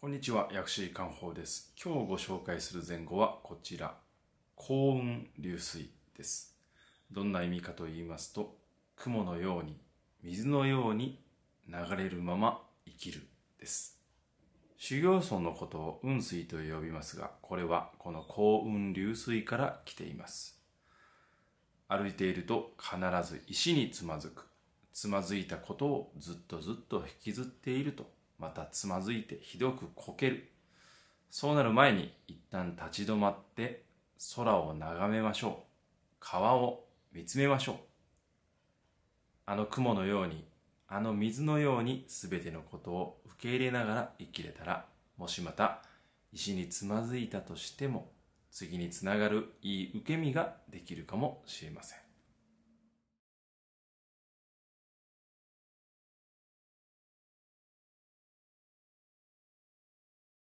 こんにちは、薬師官法です。今日ご紹介する前後はこちら、幸運流水です。どんな意味かと言いますと、雲のように、水のように流れるまま生きるです。修行僧のことを雲水と呼びますが、これはこの幸運流水から来ています。歩いていると必ず石につまずく。つまずいたことをずっとずっと引きずっているとまたつまずいてひどくこける。そうなる前に一旦立ち止まって空を眺めましょう。川を見つめましょう。あの雲のように、あの水のように全てのことを受け入れながら生きれたら、もしまた石につまずいたとしても、次につながるいい受け身ができるかもしれません。